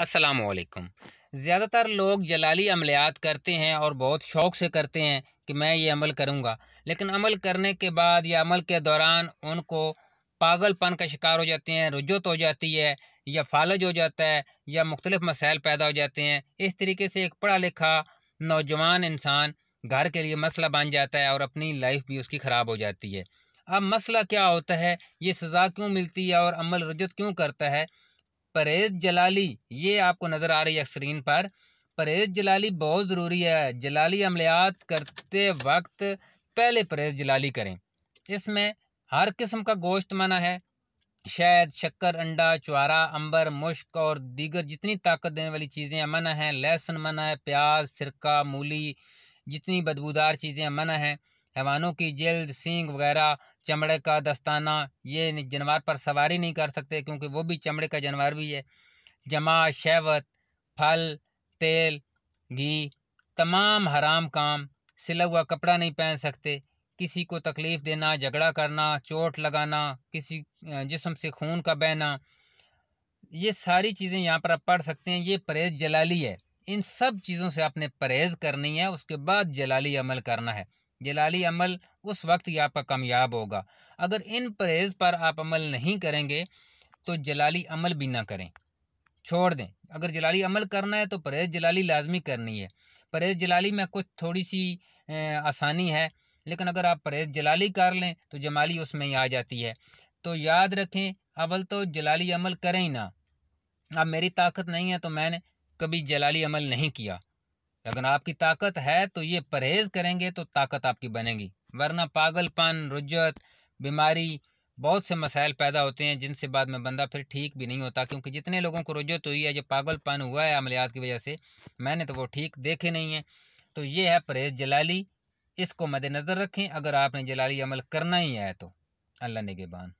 असलम ज़्यादातर लोग जलाली अमलियात करते हैं और बहुत शौक़ से करते हैं कि मैं ये अमल करूँगा लेकिन अमल करने के बाद या अमल के दौरान उनको पागलपन का शिकार हो जाते हैं रुजत हो जाती है या फालज हो जाता है या मुख्तलिफ़ मसाइल पैदा हो जाते हैं इस तरीके से एक पढ़ा लिखा नौजवान इंसान घर के लिए मसला बन जाता है और अपनी लाइफ भी उसकी ख़राब हो जाती है अब मसला क्या होता है ये सज़ा क्यों मिलती है और अमल रजत क्यों करता है परहेज जलाली ये आपको नज़र आ रही है स्क्रीन पर परहेज जलाली बहुत ज़रूरी है जलाली अमलियात करते वक्त पहले परहेज जलाली करें इसमें हर किस्म का गोश्त मना है शायद शक्कर अंडा चुहारा अंबर मुश्क और दीगर जितनी ताकत देने वाली चीज़ें मना हैं लहसुन मना है प्याज सिरका मूली जितनी बदबूदार चीज़ें मना हैं हैवानों की जल्द सींग वगैरह चमड़े का दस्ताना ये जानवर पर सवारी नहीं कर सकते क्योंकि वो भी चमड़े का जानवर भी है जमा शहवत फल तेल घी तमाम हराम काम सिला हुआ कपड़ा नहीं पहन सकते किसी को तकलीफ़ देना झगड़ा करना चोट लगाना किसी जिसम से खून का बहना ये सारी चीज़ें यहाँ पर आप पढ़ सकते हैं ये परहेज़ जलाली है इन सब चीज़ों से आपने परहेज़ करनी है उसके बाद जलाली अमल करना है जलाली अमल उस वक्त ही आपका कामयाब होगा अगर इन परहेज़ पर आप अमल नहीं करेंगे तो जलाली अमल भी ना करें छोड़ दें अगर जलाली अमल करना है तो परहेज़ जलाली लाजमी करनी है परहेज़ जलाली में कुछ थोड़ी सी आसानी है लेकिन अगर आप परहेज़ जलाली कर लें तो जमाली उसमें ही आ जाती है तो याद रखें अवल तो जलाली अमल करें ही ना अब मेरी ताकत नहीं है तो मैंने कभी जलाली अमल नहीं किया अगर आपकी ताकत है तो ये परहेज़ करेंगे तो ताकत आपकी बनेगी वरना पागलपन रुजत बीमारी बहुत से मसाइल पैदा होते हैं जिनसे बाद में बंदा फिर ठीक भी नहीं होता क्योंकि जितने लोगों को रुजत हुई है जो पागलपन हुआ है अमलियात की वजह से मैंने तो वो ठीक देखे नहीं हैं तो ये है परहेज़ जलाली इसको मद्दनज़र रखें अगर आपने जलाली अमल करना ही है तो अल्लाह नगेबान